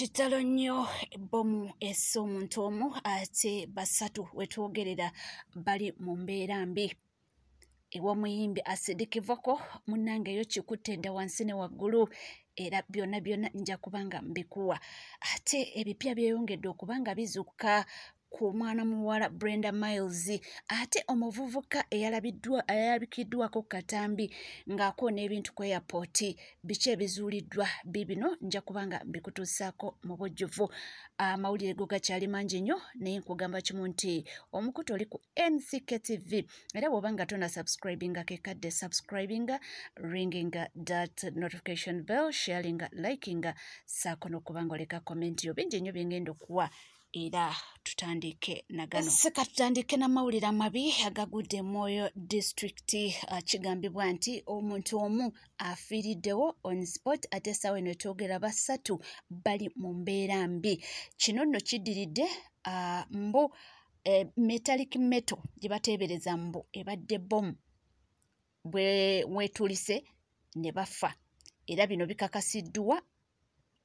kitalo nnyo ebbomu esse omuntu omu ate basatu wetwogerera bali mu mbeera mbi ewamuyimbi asidikivako munangeyo kikutte nda wansi ne waggulu era byonna byonna nja kuba nga mbikuwa ate ebipya byeyongedde okuba nga bizukka ku mwana muwala brenda miles ate omuvubuka eyalabikiddwako katambi ngaako n'ebintu ku airport biki ebizuuliddwa bibino nja kubanga mbikutuusaako mu bujjuvu amawulire go gakyali mangi nnyo naye nkugamba kimu nti omukuto oli ku nctv era bw'obanga tona subscribinga kekadde subscribinga ringing that notification bell sharinga likinga saako n'okubanga oleka commenti yo bingi nnyo byengenda okuwa era tutandike na gano sika tutandike namawulire amabi agagudde emwoyo disitulikiti ah, kigambibwa nti omuntu omu afiiriddewo on spot ate sawe netwogera basatu bali mu mbeera mbi kino nno kiddiridde ah, mbu eh, metallic metal gye bateebereza mbu ebadde bomu bwe wetulise ne bafa era bino bikakasiddwa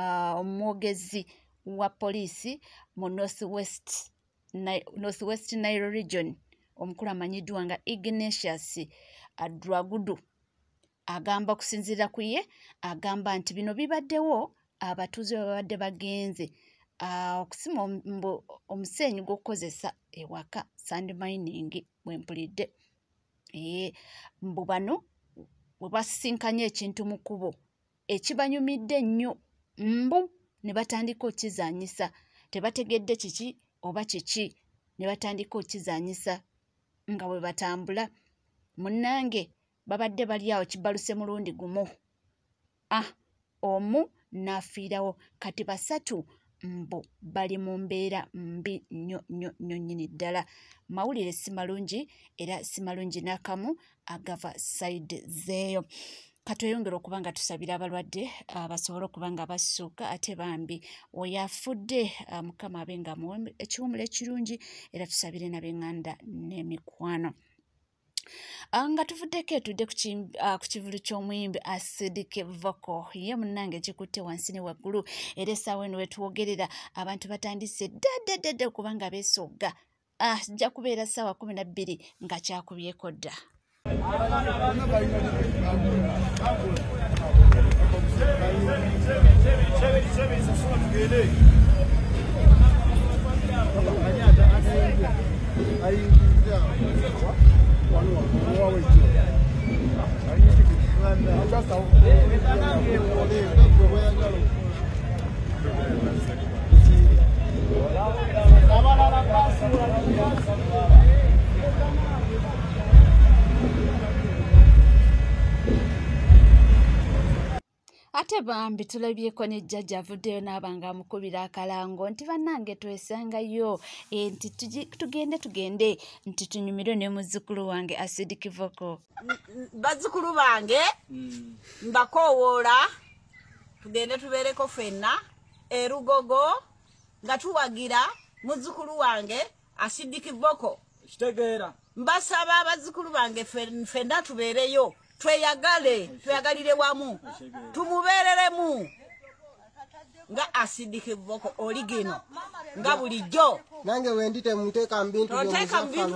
ah, omwogezi uh, wa poliisi mu northwest northwest nairo region omukulu amanyiddwa nga ignatius adragudu agamba okusinziira ku ye agamba nti bino bibaddewo abatuuze babadde bagenze okusima omusenyi gw'okukozesa ewaka sand mining bwempulidde mbu bano bwe basisinkanye ekintu mu kubo ekibanyumidde ennyo mbu ne batandika okizaanyisa tebategedde kiki oba kiki ne batandika okizaanyisa nga bwe batambula munnange babadde bali awo kibaluse mulundi gumu a ah, omu naafiirawo kati basatu mbu bali mu mbeera mbi nnyo nnyini ddala mawulire si malungi era si malungi n'akamu agava saide zeeyo katweyongera okuba nga tusabira abalwadde ah, basobole okuba nga basuuka ate bambi oyoafudde ah, mukama abe nga muwe ekiwumula ekirungi era tusabire nabeŋganda n'emikwano ah, nga tuvuddeko etudde ku kivulu ky'omuyimbi asidic voco ye munange ekikutte wansi ne waggulu era essaawa eno wetuwogerera abantu batandise ddaddaddadde okuba nga besogga ajja kubeera ssaawa kumi nabbiri nga kyakubyeko dda I'm just out there. bambi tulabyeko ne jjajja avuddeyo naaba nga amukubira akalango nti bannange twesangayo e, nti tugende tugende nti tunyumirwe ne muzzukulu wange asidikivoko bazzukulu bange hmm. mbakoowoola tugende tubeereko ffenna erugogo nga tuwagira muzzukulu wange asidikivoko mbasaba abazzukulu bange ffenna tubeereyo tweyagale tweyagalire wamu tumubereremu nga asidike voko oligino nga bulijjo nange wendite muteeka mubintu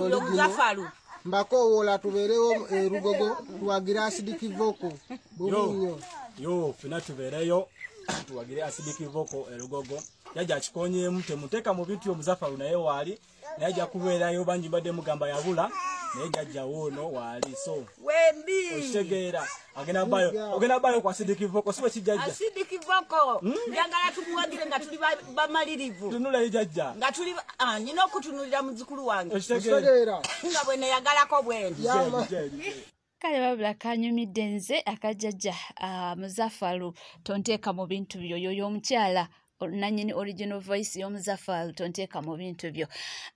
byomuzafalu mbakowola tubeerewo erugogo eh, tuwagire asidiki voko bubinyo yo fena tubeereyo tuwagire asidiki voko erugogo eh, jaja akikonyemu temuteeka mu bintu byomuzafalu naye waali naye jakubeerayo bangi mbaddemugamba yabula naye jajja wono waali so wembi okitegeera ogenda bayo ku asidikivoko sibe kijajja asidikivoko hmm? njagala tumuwagire nga tuli bamalirivu tunulayo jajja nga tuli ah, nyina okutunulira muzukulu wange okitegeera nga bwene yagalako bwendi kale babula kanyumidde nze akajajja ah, muzafalu tonteeka mu bintu byoyoyo omukyala nanyini original voice yomuzafaal tonteeka mu bintu byo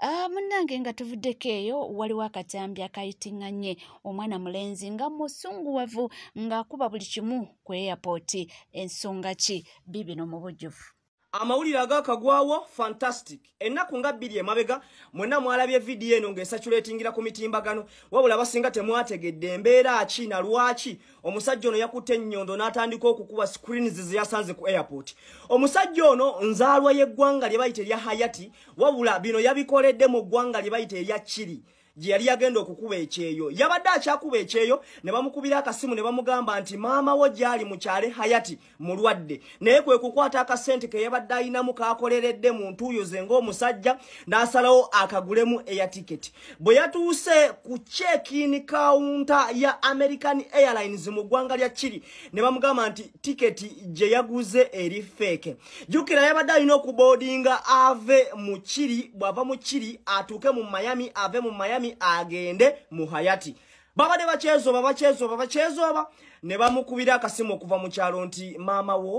uh, munnange nga tuvuddeko eyo waliwo akatambi akayitinganye omwana mulenzi nga musunguwavu ng'akuba buli kimu ku airpoti ensonga ki bibino mu bujjuvu Amawulira agakagwawo fantastic. Ennaku nga bbiri emabega mwenna mwalabye video eno ng'esaculatingira ku mitimbagano. Wabula abasinga temwategedde embeera akiina lwaki omusajja ono yakutte ennyondo n'atandika okukuba screens ze yasanze ku airport. Omusajja ono nzaalwa y'eggwanga lye bayita erya Hayati wabula bino yabikoledde mu ggwanga lye bayita erya Chili. gye yali yagenda okukuba ekyeyo yabadde akyakuba ekyeyo ne bamukubira akasimu ne bamugamba nti maama wo gyali mukyale hayati mulwadde naye kwe kukwata akasente ke yabadde ayinamu kakoleredde muntu oyo ze ngaomusajja n'asalawo akagulemu eyatiketi bwe yatuuse ku chekini kawunta ya american airlines mu ggwanga lya kiri ne bamugamba nti tiketi gye yaguze eri feeke jjukira yabadde ayina okubodinga ave mu kiri bw'ava mu kiri atuuke mu miami ave mu miami omwami agende mu hayati babadde bakyezooba bakyezooba bakyezooba ne bamukubira akasimu okuva mu kyalo nti maama wo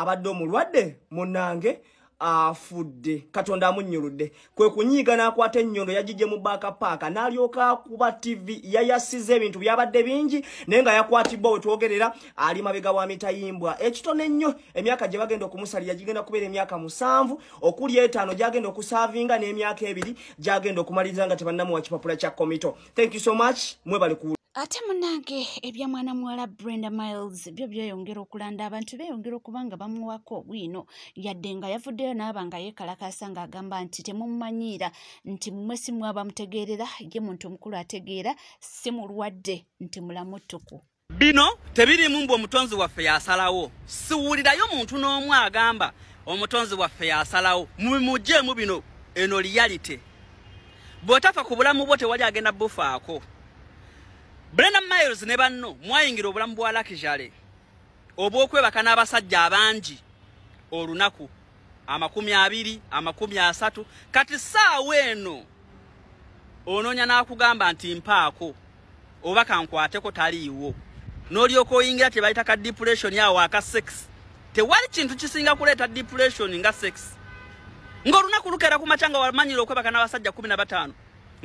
abadde omulwadde munange afudde katonda amunyuludde kwe kunyiiga n'akwata ennyondo yagijje mu baaka paaka n'alyoka kuba tivi yayasiza ebintu byabadde bingi naye nga yakwatibwa we twogerera ali mabega wa mitayimbwa ekitone ennyo emyaka gye bagenda okumusalira gigenda kubeera emyaka musanvu okuli etaano gyagenda okusaavinga n'emyaka ebiri gyagenda okumaliriza nga tebannamuwa kipapula kya komito thank you so much mwebalekuu ate munnange ebya mwana muwala brenda miles byo byeyongera okulanda abantu beyongera okuba nga bamuwako obwino yadde nga yavuddeyo naaba nga yeekalakasa ng'agamba nti temumumanyiira nti mmwe simwaba mutegeerera ye muntu omukulu ategeera si mulwadde nti mulamutuku bino tebirimu mbu omutonzi waffe yasalawo siwulirayo muntu n'omu agamba omutonzi waffe yasalawo mumujeemu bino eno liyalite bw'otafa ku bulamu bwo tewali agenda bufaako Brenda Myers ne banno mwayingira obulamu bwa Lucky Jale obw'okwebaka n'abasajja abangi olunaku amakumi abiri amakumi asatu kati ssaawa eno onoonya n'akugamba nti mpaako oba kankwateko taliiwo n'olyoka oyingira tebayita ka dipulation awo aka sex tewali kintu kisinga kuleeta dipulation nga sex ng'olunaku lukeera ku makya nga wamanyire okwebaka n'abasajja kumi na bataano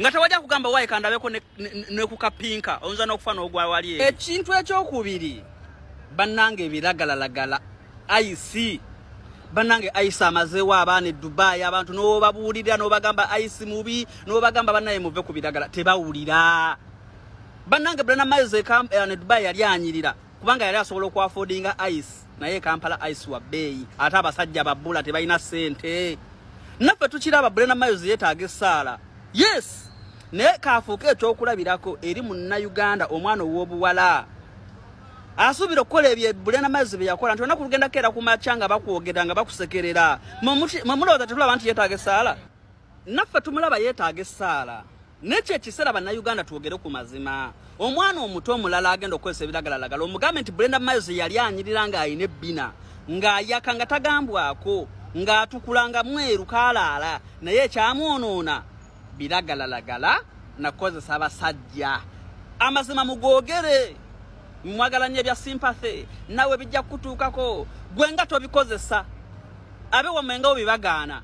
nga tewajja kugamba waika ndabeko nekukapinka oyinza nokufa nogwa wali ekintu ekyokubiri bannanga ebiragalalagala ayisi bannange ayisi amazeewo abaana edubayi abantu nobabuulirira nobagamba ayisi mubi nobagamba bannaye muve ku biragala tebawulira bannange brana miles edubayi e yali anyirira kubanga yali asobola okwafordinga ayisi naye e kampala ayisi wa bbeeyi ate abasajja babbula tebalina ssente naffe tukiraba brana miles yeetaaga essaala yesi naye kaafuuke ekyokulabirako eri munnauganda omwana ow'obuwala asuubira okukola ebyebule namazzi bye yakola nti onaku lugenda kera ku makya nga bakwogera nga bakusekerera mwemulowooza tetulaba nti yeetaaga essaala naffe tumulaba yeetaaga essaala nekyo ekiseera bannauganda twogere ku mazima omwana omuto omulala agenda okukozesa ebiragalalagala omugambe nti brenda mayes yali anyirira ng'ayina ebbina ng'ayaka nga tagambwako ng'atukula nga mweru kalaala naye ekyamwonoona biragalalagala nakozesa abasajja amazima mugwogere mumwagalanye ebya simpathy nawe bijja kutuukako gwenga tobikozesa abe wamwengawo bibagaana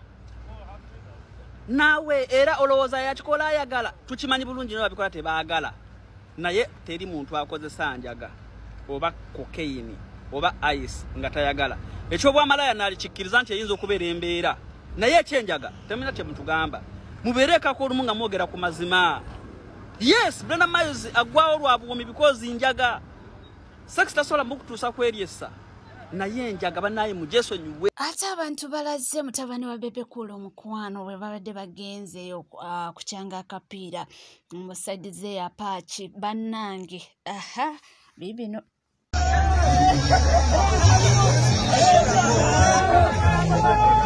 naawe era olowooza yakikola ayagala tukimanyi bulungi nyo babikola tebaagala naye teri muntu akozesa njaga oba kokaini oba ice nga tayagala ekyobwamalaya naalikikkiriza nti eyinza okubeera embeera naye ekyenjaga temuna kyemutugamba mubereka ko olumu nga mwogera ku mazima yes brana miles agwawo lwa buwomi bikozi njaga sex tasobola mukutuusa kweryessa naye njaga banaye mujesonyiwe ate abantu balaze mutabani wa bebekula omukwano bwe babadde bagenze uh, kukyanga akapiira musaidi ze yapaaki bannange aha bibino Thank you.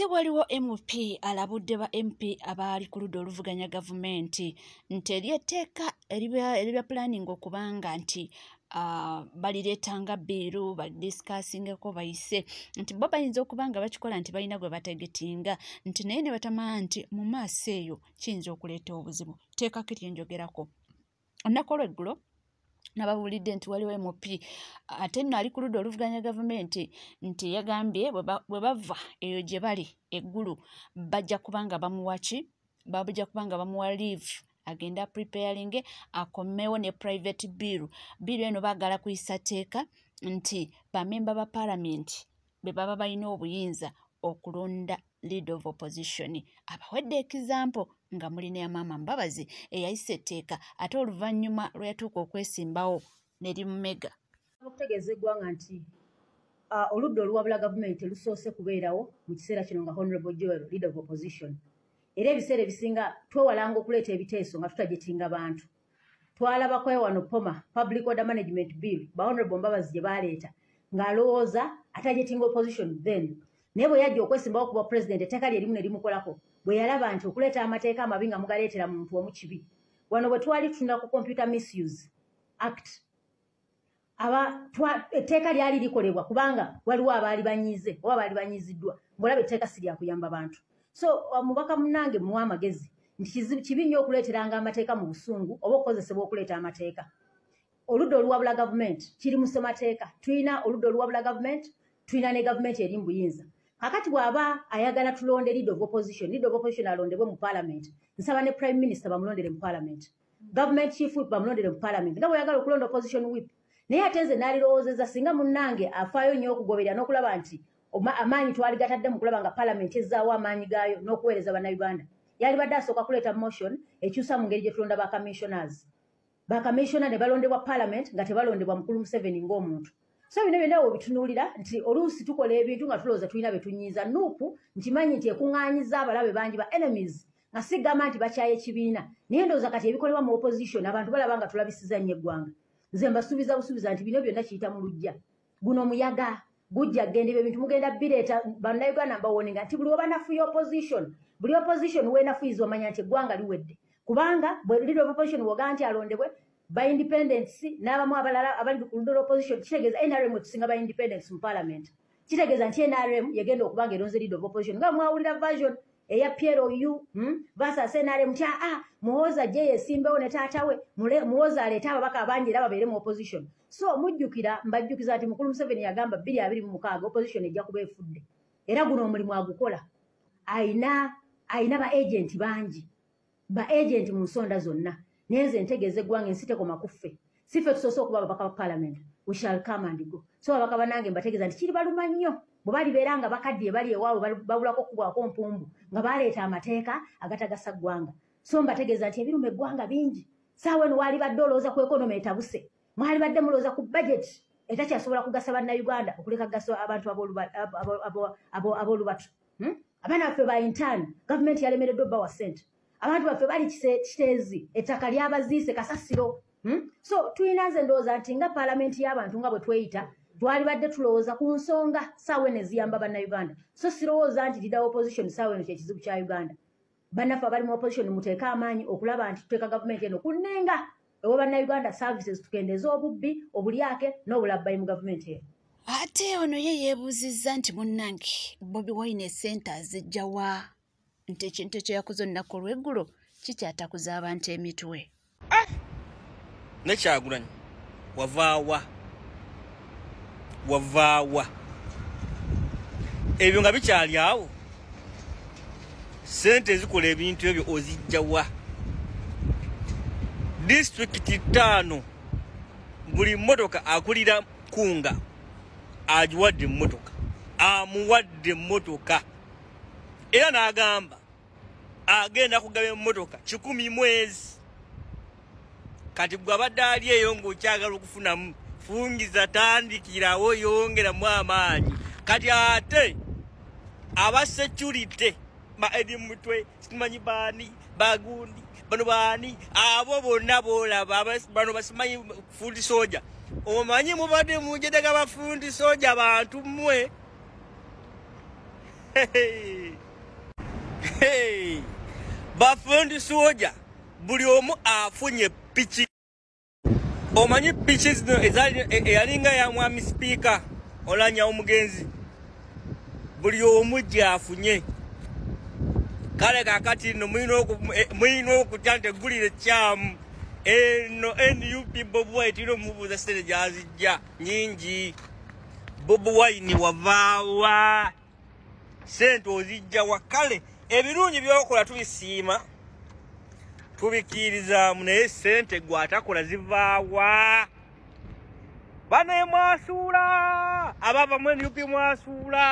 Wakati waliwo MP alabudde ba MP abaali ku ludda oluvuganya gavumenti nti eryetteeka eribya planning okubanga nti uh, ah, balireeta nga bbiiru badiskasingeko bayise nti bo bayinza okuba nga bakikola nti balina gwe bategetinga nti naye ne batamaa nti mu maaso eyo kiyinza okuleeta obuzibu teekako eryenjogerako olunaku olweggulo nababuulidde nti waliwo mop ate nno ali ku ludda oluvuganya gavumenti nti yagambye bwe bava eyo gye bali eggulu bajja kubanga bamuwaki bajja kubanga bamuwa leave agenda preparing akomewo ne private biru biru eno baagala kuyisa teeka nti bamemba ba paalamenti be baba balina obuyinza okulonda lead of opposition abawedde ekisample nga mulina yamaama mbabazi eyayisa etteeka ate oluvannyuma lweyatuuka okwesimbawo nerimumega okutegeeza eggwanga nti uh, oludda oluwabula gavumenti lusoose kubeerawo mu kiseera kino nga honorable joel lead of opposition era ebiseera ebisinga twewalanga okuleeta ebiteeso nga tutajetinga bantu twalabakoyo wano poma public order management bill ba honorable mbabazi gye baleeta ng'alowooza atajetinga opposition then naye bwe yajja okwesimbawo okuba pulezidenti ettaka lye erimu ne limukolako bwe yalaba nti okuleeta amateeka amabi nga mugaleetera muntu omu kibi wano bwe twali tutunda ku computer misuse act etteeka lyali likolebwa kubanga waliwo abaali banyize oba baali banyiziddwa ngaolaba etteeka si lyakuyamba bantu so mubaka munange muwa amagezi nti kibi nnyo okuleeteranga amateeka mu busungu oba okukozesebwa okuleeta amateeka oludda oluwabula gavumenti kiri musemateeka tulina oludda oluwabula gavumenti tulina ne gavumenti erimu buyinza kakati bw'aba ayagala tulonde leader of opposition leader of opposition alondebwe mu parliament nsaba ne prime minister bamulondere mu parliament government chief whip bamulondere mu parliament nga bweyagala okulonda opposition whip naye ate nze naalirowoozeza singa munnange afaayo nnyo okugoberera n'okulaba nti amaanyi twali gataddemu okulaba nga palamenti ezzaawo amaanyi gaayo n'okuweereza bannayuganda yalibadde asooka kuleeta motion ekyusa mu ngeri gye tulonda bacommissioners bacommissioner ne balondebwa parliament nga tebalondebwa mukulu museveni ng'omuntu so bino byonna webitunuulira nti oluusi tukola ebintu nga tulowooza tulina betunyiiza nuupu nkimanyi nti ekuŋŋaanyiza abalabe bangi ba enemies nga sigamba nti bakyaye ekibiina naye ndowooza kati ebikolebwa mu opposition abantu balaba nga tulabisiza nnyo eggwanga nze mbasuubiza busuubiza nti bino byonna kiyita mu lujja guno omuyaga gujja genda ebyo ebintu mugenda bireeta bannayuganda mbawoninga nti buli obanafuya opposition buli opposition wenafuyiza omanya nti eggwanga liwedde kubanga bwe liri opposition woga nti alondebwe ba independence n'abamu abalala abali ku lundo lwopposition kitegeeza nrm etusinga ba independence mu parliament kitegeeza nti nrm yagenda okuba nga eronze lido opposition nga mwawulira version eya pieroyu hmm? vasas nrm ti aa ah, ah, muhoza je yesimbewo ne taatawe muhoza aleete ababaka abangi era babeere mu opposition so mujjukira mbajjukiza nti mukulu museveni yagamba bbiri abiri mumukaaga opposition ejja kuba efudde era guno omulimu agukola aina aina ba agenti bangi ba agenti mu nsonda zonna naye nze ntegeeza eggwanga ensitekoma ku ffe si ffe tusoose okuba babaka ba palament weshall come and go so babaka banange mbategeeza nti kiri baluma nnyo bwe balibeera nga bakaddiye bali ewaabwe babulako okubwako mpumbu nga baleeta amateeka agatagasa ggwanga so mbategeeza nti ebiruma eggwanga bingi saawa eno waalibadde olowooza ku ekonoma etabuse mwalibadde mulowooza ku bageti etakyasobola kugasa bannayuganda okuleka gasa abantu aboolubatu hmm? abaana baffe ba intan gavumenti yalemereddwa obba wa sente abantu baffe bali kiteezi ettaka lyabaziise kasasiro hmm? so tulina nze endowooza nti nga paalamenti y'abantu nga bwe tweyita twalibadde tulowooza ku nsonga saawa eno eziyamba bannayuganda so sirowooza nti lida opposition saawa eno kyekizibu kya uganda bannaffe abali mu opposition muteeke amaanyi okulaba nti tuteeka gavumenti eno kunnenga ewa bannayuganda services tukendeeza obubbi obulyake n'obulabbayi mu gavumenti eno ate ono ye yeebuuzizza nti munnange bobi wine center zijjawa nti ekintu ekyoyakuza olunaku olweggulo kikyatakuza abantu emitwe nekyagulanyi wavaawa wavaawa ebyo nga bikyali awo sente ezikola ebintu ebyo ozijjawa disitulikiti taano buli motoka akulira kunga agiwadde emotoka amuwadde emotoka era n'agamba agenda kugaba emmotoka kikumi mwezi kati gwe abadde ali eyo ng'okyagala okufunamu fungiza tandikirawo yongeramu amaanyi kati ate abasecurity ba edimutwe simanyi baani bagundi bano baani abo bonna boolaba bano basimanyi fundi soja omanyi mubadde mujedega bafundi soja bantu mmwe Hey! bafundi soja buli omu afunye piki omanyi piki zino eyalinga yamwami sipiika olanya omugenzi buli omu gyafunye kale kakati no mulina eh, okutya nti egulire kyamu eno nup bob wayitiro mubuuza sente gyazijja nyingi bob wayini wavaawa sente ozijja wakale ebirungi byokola tubisiima tubikirizamu naye sente gwatakola zivaawa bano emwasuula abavamu enjuki mwasuula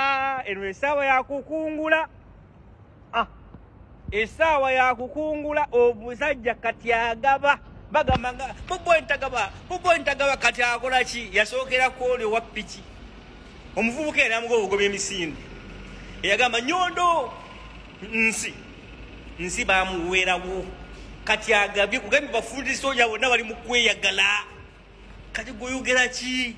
eno esaawa yakukungula ah, esaawa yakukungula omusajja kati agaba bagambanga bubwentagaba bubwentagaba kati akolaki yasookerakuoli owa piki omuvubuka enamugobugoba emisinde eyagamba nyondo nsi nsi bamuwerawo kati agabye kugambye bafundisoja bonna bali mukweyagala kati gweyogeraki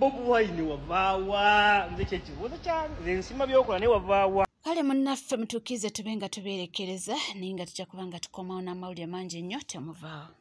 bobuwaine wavaawa nze kyekibuuzo kyange nsima byokola naye wavaawa kale munaffe mutuukize tube nga tubeerekereza naye nga tujja kuba nga tukomawo n'amawulire mangi ennyo temuvaawo